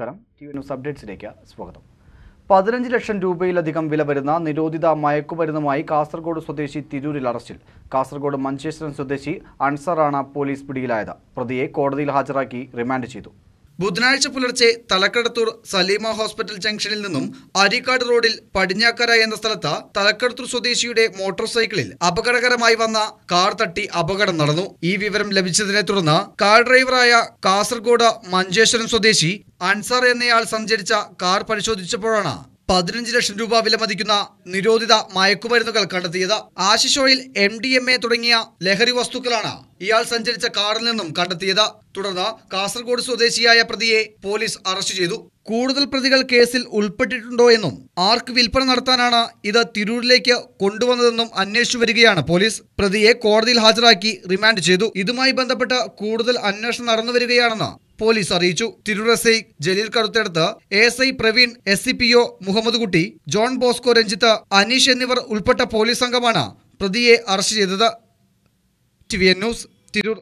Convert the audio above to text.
നമസ്കാരം T V news അപ്ഡേറ്റ്സിലേക്ക് സ്വാഗതം പതിനഞ്ച് ലക്ഷം രൂപയിലധികം വില വരുന്ന നിരോധിത മയക്കുമരുന്നുമായി കാസർഗോഡ് സ്വദേശി തിരൂരിൽ അറസ്റ്റിൽ കാസർഗോഡ് മഞ്ചേശ്വരം സ്വദേശി അൻസറാണ് പോലീസ് പിടിയിലായത് പ്രതിയെ കോടതിയിൽ ഹാജരാക്കി റിമാൻഡ് ചെയ്തു ബുധനാഴ്ച പുലർച്ചെ തലക്കടത്തൂർ സലീമ ഹോസ്പിറ്റൽ ജംഗ്ഷനിൽ നിന്നും അരിക്കാട് റോഡിൽ പടിഞ്ഞാക്കര എന്ന സ്ഥലത്ത് തലക്കടത്തൂർ സ്വദേശിയുടെ മോട്ടോർ സൈക്കിളിൽ അപകടകരമായി വന്ന കാർ തട്ടി അപകടം നടന്നു ഈ വിവരം ലഭിച്ചതിനെ തുടർന്ന് കാർ ഡ്രൈവറായ കാസർഗോഡ് മഞ്ചേശ്വരം സ്വദേശി അൻസാർ എന്നയാൾ സഞ്ചരിച്ച കാർ പരിശോധിച്ചപ്പോഴാണ് പതിനഞ്ച് ലക്ഷം രൂപ വിലമതിക്കുന്ന നിരോധിത മയക്കുമരുന്നുകൾ കണ്ടെത്തിയത് ആശിഷോയിൽ എം ഡി എം എ തുടങ്ങിയ ലഹരി വസ്തുക്കളാണ് ഇയാൾ സഞ്ചരിച്ച കാറിൽ നിന്നും കണ്ടെത്തിയത് തുടർന്ന് കാസർഗോഡ് സ്വദേശിയായ പ്രതിയെ പോലീസ് അറസ്റ്റ് ചെയ്തു കൂടുതൽ പ്രതികൾ കേസിൽ ഉൾപ്പെട്ടിട്ടുണ്ടോ എന്നും ആർക്ക് വിൽപ്പന നടത്താനാണ് ഇത് തിരൂരിലേക്ക് കൊണ്ടുവന്നതെന്നും അന്വേഷിച്ചു വരികയാണ് പോലീസ് പ്രതിയെ കോടതിയിൽ ഹാജരാക്കി റിമാൻഡ് ചെയ്തു ഇതുമായി ബന്ധപ്പെട്ട് കൂടുതൽ അന്വേഷണം നടന്നു വരികയാണെന്ന് പോലീസ് അറിയിച്ചു തിരൂർ എസ് ഐ ജലീൽ കറുത്തടുത്ത് A S I Praveen S C P O Muhammad Kutty John Bosco Ranjith Aneesh എന്നിവർ ഉൾപ്പെട്ട പോലീസ് സംഘമാണ് പ്രതിയെ അറസ്റ്റ് ചെയ്തത് T V N news Tirur